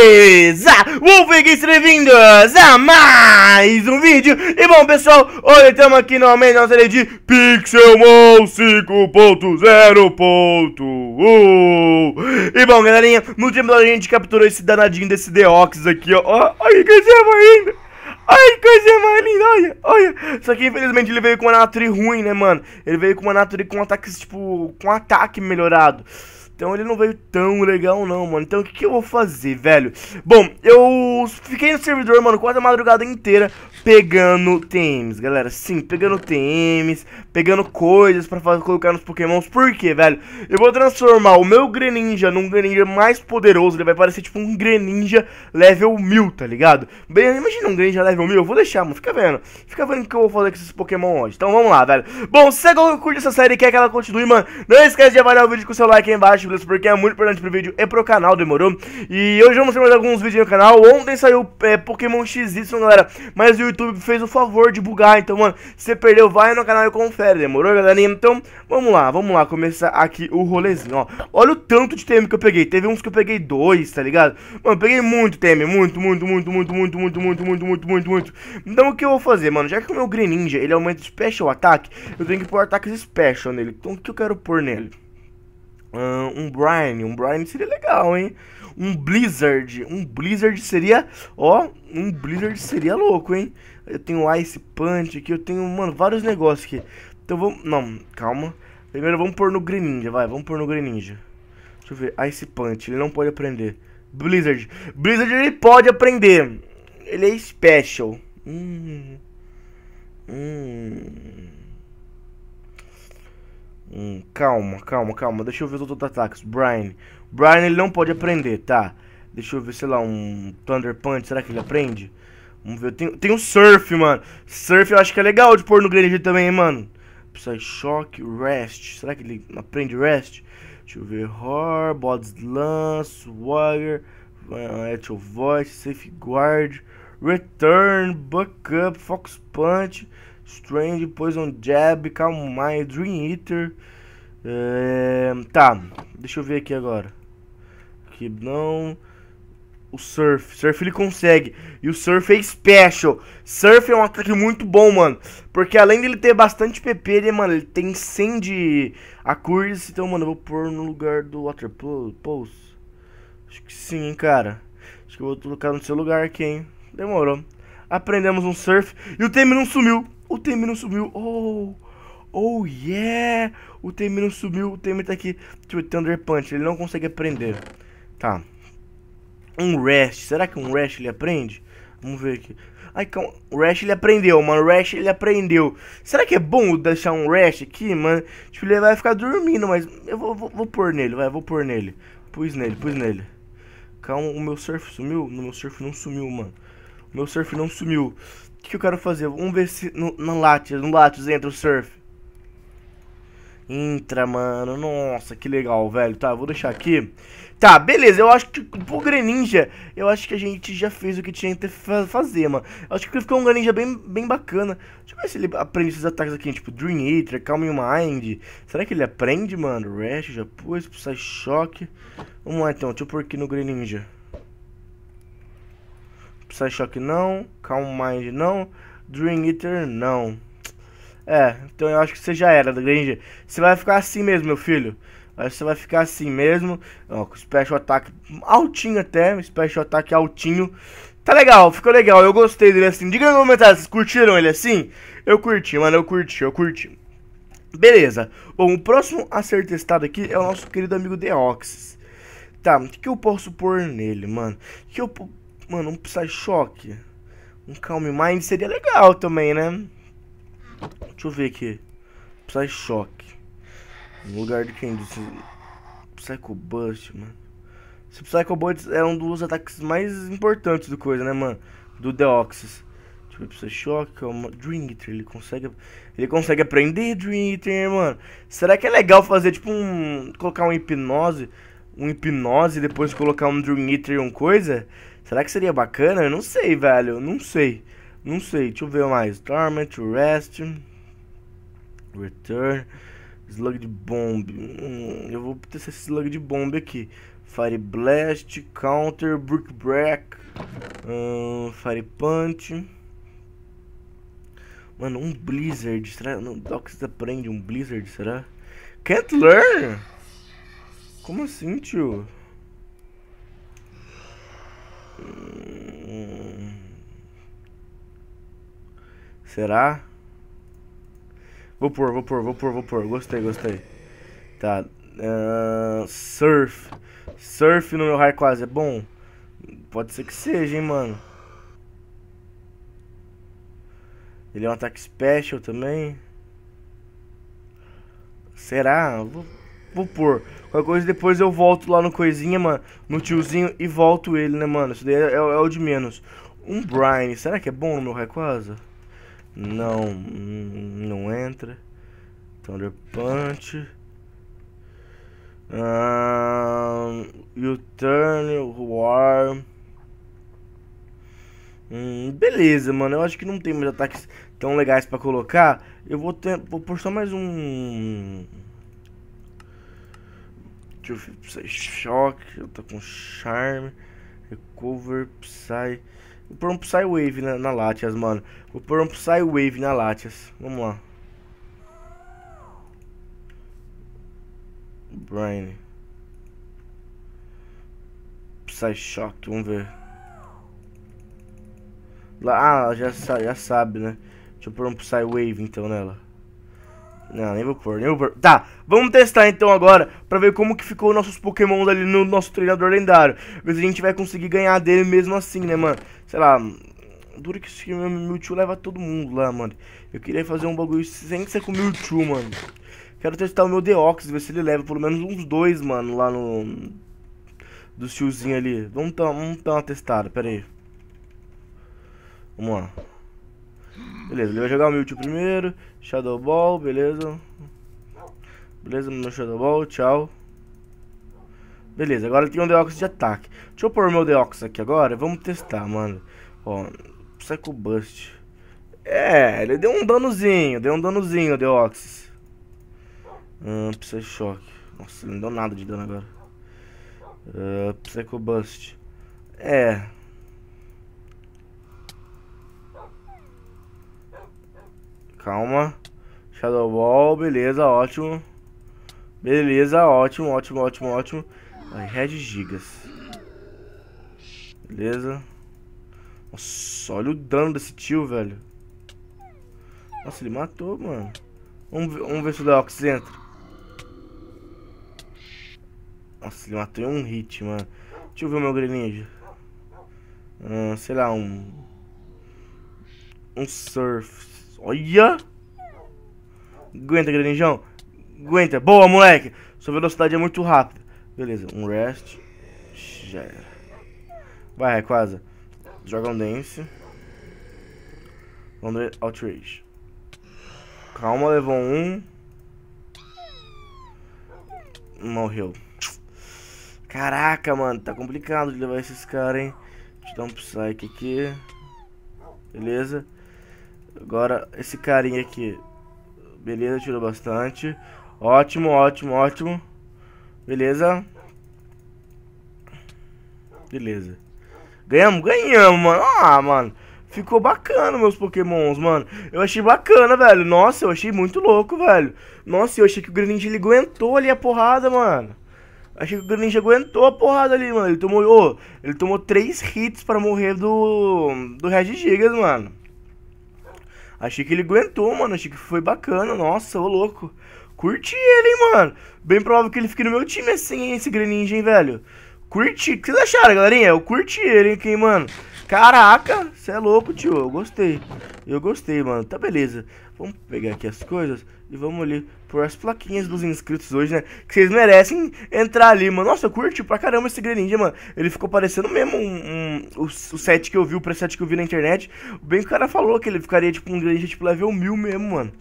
beleza? Wolfgeeks, bem-vindos a mais um vídeo E bom pessoal, hoje estamos aqui novamente na série de Pixelmon 5.0.1 E bom galerinha, no último episódio a gente capturou esse danadinho desse Deox aqui ó Olha que coisa ainda Ai, coisa mais linda, olha, olha. Só que infelizmente ele veio com uma nature ruim, né, mano? Ele veio com uma nature com ataques tipo, com ataque melhorado. Então ele não veio tão legal não, mano. Então o que, que, eu vou fazer, velho? Bom, eu fiquei no servidor, mano, quase a madrugada inteira pegando TMs, galera. Sim, pegando TMs, pegando coisas pra fazer, colocar nos pokémons. Por quê, velho? Eu vou transformar o meu Greninja num Greninja mais poderoso. Ele vai parecer tipo um Greninja level 1000, tá ligado? Bem, imagina um Greninja level 1000. Eu vou deixar, mano. Fica vendo. Fica vendo o que eu vou fazer com esses pokémon hoje. Então vamos lá, velho. Bom, se você curte essa série e quer que ela continue, mano, não esquece de avaliar o vídeo com o seu like aí embaixo porque é muito importante pro vídeo e pro canal, demorou? E hoje vamos ter mais alguns vídeos no canal. Ontem saiu é, Pokémon XY, galera, mas o YouTube fez o favor de bugar, então, mano, se perdeu, vai no canal e confere, demorou, galerinha? Então, vamos lá, vamos lá, começar aqui o rolezinho, ó. Olha o tanto de TM que eu peguei, teve uns que eu peguei dois, tá ligado? Mano, peguei muito TM, muito, muito, muito, muito, muito, muito, muito, muito, muito, muito, muito. Então, o que eu vou fazer, mano? Já que o meu Greninja, ele aumenta o Special Attack, eu tenho que pôr ataques Special nele. Então, o que eu quero pôr nele? Ah, um Brian, Um Brian seria legal, hein? Um Blizzard. Um Blizzard seria. Ó, um Blizzard seria louco, hein? Eu tenho Ice Punch aqui, eu tenho, mano, vários negócios aqui. Então vamos. Não, calma. Primeiro vamos pôr no Greninja, vai, vamos pôr no Greninja. Deixa eu ver. Ice Punch, ele não pode aprender. Blizzard. Blizzard ele pode aprender. Ele é special. Hum. Hum. Hum, calma, calma, calma. Deixa eu ver os outros ataques. Brian. Brian ele não pode aprender, tá? Deixa eu ver, sei lá, um Thunder Punch. Será que ele aprende? Vamos ver. Tem, tem um Surf, mano. Surf eu acho que é legal de pôr no Grenade também, hein, mano. Precisa choque, Rest. Será que ele aprende Rest? Deixa eu ver. Horror, Body Lance Swagger, Actual Voice, Guard Return, Backup, Fox Punch. Strange, Poison Jab, Calm Mind, Dream Eater. É, tá, deixa eu ver aqui agora. Aqui não. O Surf. Surf ele consegue. E o Surf é special. Surf é um ataque muito bom, mano. Porque além dele ter bastante PP, ele, mano, ele tem 100 de Acures. Então, mano, eu vou pôr no lugar do Water Pulse. Acho que sim, hein, cara. Acho que eu vou colocar no seu lugar aqui, hein. Demorou. Aprendemos um Surf. E o Temer não sumiu. O Temer não sumiu. Oh, oh yeah. O Temer não sumiu. O Temer tá aqui. Tipo, Thunder Punch. Ele não consegue aprender. Tá. Um Rash. Será que um Rash ele aprende? Vamos ver aqui. Ai, calma. O Rash ele aprendeu, mano. Rash ele aprendeu. Será que é bom deixar um Rash aqui, mano? Tipo, ele vai ficar dormindo, mas eu vou, vou, vou pôr nele, vai, vou pôr nele. Pus nele, pus nele. Calma, o meu surf sumiu? No meu surf não sumiu, mano. Meu surf não sumiu. O que, eu quero fazer? Vamos ver se no, no Latias, no Latias entra o surf. Entra, mano. Nossa, que legal, velho. Tá, vou deixar aqui. Tá, beleza. Eu acho que pro tipo, Greninja, eu acho que a gente já fez o que tinha que fazer, mano. Eu acho que ele ficou um Greninja bem, bem bacana. Deixa eu ver se ele aprende esses ataques aqui, tipo Dream Eater, Calm Mind. Será que ele aprende, mano? Rash, já pus, sai Choque. Vamos lá, então. Deixa eu pôr aqui no Greninja. Shock não, Calm Mind não, Dream Eater não. É, então eu acho que você já era, tá Granger. Você vai ficar assim mesmo, meu filho. você vai ficar assim mesmo. Ó, com Special Attack altinho até. Special Attack altinho. Tá legal, ficou legal. Eu gostei dele assim. Diga no comentário, vocês curtiram ele assim? Eu curti, mano. Eu curti, eu curti. Beleza. Bom, o próximo a ser testado aqui é o nosso querido amigo Deoxys. Tá, o que, eu posso pôr nele, mano? O que eu Mano, um Psy-Choque. Um Calm Mind seria legal também, né? Deixa eu ver aqui. Psy-Choque. No lugar de quem? Disse... Psycho Bust, mano. Esse Psycho Bust é um dos ataques mais importantes do coisa, né, mano? Do Deoxys. Deixa eu ver Psy-Choque. Calma... É dream Eater, ele consegue... Ele consegue aprender Dream Eater, mano. Será que é legal fazer, tipo, um... Colocar uma hipnose um hipnose e depois colocar um Drew Nitter e um coisa? Será que seria bacana? Eu não sei, velho. Não sei. Não sei. Deixa eu ver mais. Torment, Rest, Return, Slug de Bomb. Hum, eu vou ter esse Slug de Bomb aqui. Fire Blast, Counter, Brick Break, hum, Fire Punch. Mano, um Blizzard. Será? Não, dox aprende um Blizzard, será? Can't learn! Como assim, tio? Será? Vou pôr, vou pôr, vou pôr, vou pôr. Gostei, gostei. Tá. Uh, surf. Surf no meu raio quase é bom? Pode ser que seja, hein, mano. Ele é um ataque special também. Será? Vou, vou pôr. Qualquer coisa depois eu volto lá no coisinha, mano, no tiozinho e volto ele, né, mano? Isso daí é, é, é o de menos. Um Brine, será que é bom no meu Rayquaza? Não, hum, não entra. Thunder Punch. Um, U-Turn, War. Hum, beleza, mano. Eu acho que não tem mais ataques tão legais pra colocar. Eu vou, ter, vou pôr só mais um... Truth, Psy Shock, eu tô com Charm, Recover, Psy. Vou pôr um Psy Wave na, na Latias, mano. Vou pôr um Psy Wave na Latias. Vamos lá. Brain. Psy Shock, vamos ver. Lá, ah, já, já sabe, né? Deixa eu pôr um Psy Wave então nela. Não, nem vou pôr, nem vou pôr. Tá, vamos testar então agora pra ver como que ficou nossos Pokémon ali no nosso treinador lendário. Ver se a gente vai conseguir ganhar dele mesmo assim, né, mano? Sei lá, dura que meu Mewtwo leva todo mundo lá, mano. Eu queria fazer um bagulho sem ser com o Mewtwo, mano. Quero testar o meu Deox, ver se ele leva pelo menos uns dois, mano, lá no... Do tiozinho ali. Vamos dar, vamos dar uma testada, pera aí. Vamos lá. Beleza, ele vai jogar o Mewtwo primeiro. Shadow Ball, beleza. Beleza, meu Shadow Ball, tchau. Beleza, agora tem um Deox de ataque. Deixa eu pôr meu Deox aqui agora. Vamos testar, mano. Ó, Psycho Bust. É, ele deu um danozinho. Deu um danozinho, o Deoxys. Hum, Psy Shock. Nossa, não deu nada de dano agora. Uh, ah, Psycho Bust. É, beleza, ótimo. Beleza, ótimo, ótimo, ótimo, ótimo. Aí, red gigas. Beleza. Nossa, olha o dano desse tio, velho. Nossa, ele matou, mano. Vamos ver, vamos ver se o Deox entra. Nossa, ele matou em um hit, mano. Deixa eu ver o meu Greninja. Ah, sei lá, um... Um Surf. Olha! Aguenta, granjão. Aguenta. Boa, moleque. Sua velocidade é muito rápida. Beleza, um rest. Já era. Vai, é quase. Joga um dance. Vamos ver outrage. Calma, levou um. Morreu. Caraca, mano, tá complicado de levar esses caras, hein? Deixa eu dar um psyche aqui. Beleza. Agora, esse carinha aqui. Beleza, tirou bastante. Ótimo, ótimo, ótimo. Beleza. Beleza. Ganhamos? Ganhamos, mano. Ah, mano. Ficou bacana meus pokémons, mano. Eu achei bacana, velho. Nossa, eu achei muito louco, velho. Nossa, eu achei que o Greninja, ele aguentou ali a porrada, mano. Achei que o Greninja aguentou a porrada ali, mano. Ele tomou, oh, ele tomou três hits pra morrer do, do Red Gigas, mano. Achei que ele aguentou, mano. Achei que foi bacana. Nossa, ô louco. Curti ele, hein, mano. Bem provável que ele fique no meu time assim, hein, esse Greninja, hein, velho. Curti. O que vocês acharam, galerinha? Eu curti ele, hein, mano. Caraca, você é louco, tio. Eu gostei. Eu gostei, mano. Tá beleza. Vamos pegar aqui as coisas e vamos ali por as plaquinhas dos inscritos hoje, né? Que vocês merecem entrar ali, mano. Nossa, eu curti pra caramba esse Greninja, mano. Ele ficou parecendo mesmo um, um, o, o set que eu vi, o preset que eu vi na internet. Bem que o cara falou que ele ficaria tipo um Greninja tipo level 1000 mesmo, mano.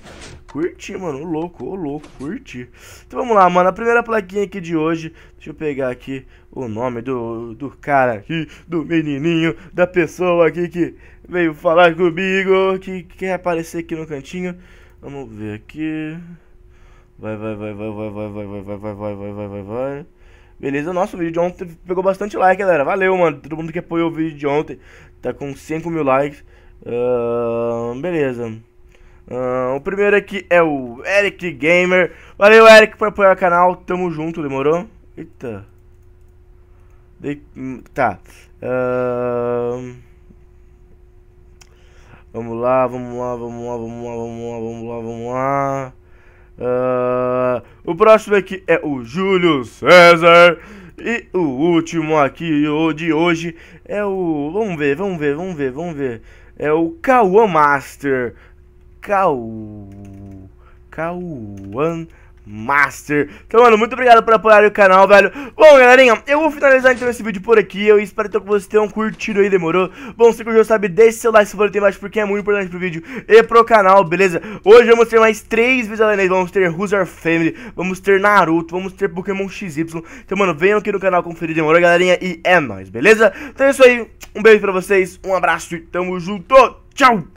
Curti, mano. O louco, o louco, curti. Então vamos lá, mano. A primeira plaquinha aqui de hoje. Deixa eu pegar aqui o nome do, do cara aqui, do menininho, da pessoa aqui que veio falar comigo, que quer aparecer aqui no cantinho. Vamos ver aqui. Vai, vai, vai, vai, vai, vai, vai, vai, vai, vai, vai, vai, vai, vai, vai. Beleza, nosso vídeo de ontem pegou bastante like, galera. Valeu, mano. Todo mundo que apoiou o vídeo de ontem. Tá com 5 mil likes. Uh, beleza. Uh, o primeiro aqui é o Eric Gamer. Valeu, Eric, por apoiar o canal. Tamo junto, demorou? Eita. De... Tá. Uh... Vamos lá, vamos lá, vamos lá, vamos lá, vamos lá, vamos lá, vamos lá. Uh, o próximo aqui é o Júlio César. E o último aqui de hoje é o. Vamos ver, vamos ver, vamos ver, vamos ver. É o Kawan Master. Kawan. Cauã Master. Então, mano, muito obrigado por apoiar o canal, velho. Bom, galerinha, eu vou finalizar então esse vídeo por aqui. Eu espero então, que vocês tenham curtido aí, demorou? Bom, se curtiu, sabe, deixe seu like se for embaixo, porque é muito importante pro vídeo e pro canal, beleza? Hoje vamos ter mais três vídeos além Vamos ter Who's Family, vamos ter Naruto, vamos ter Pokémon XY. Então, mano, venham aqui no canal conferir, demorou, galerinha? E é nóis, beleza? Então é isso aí. Um beijo pra vocês, um abraço e tamo junto. Tchau!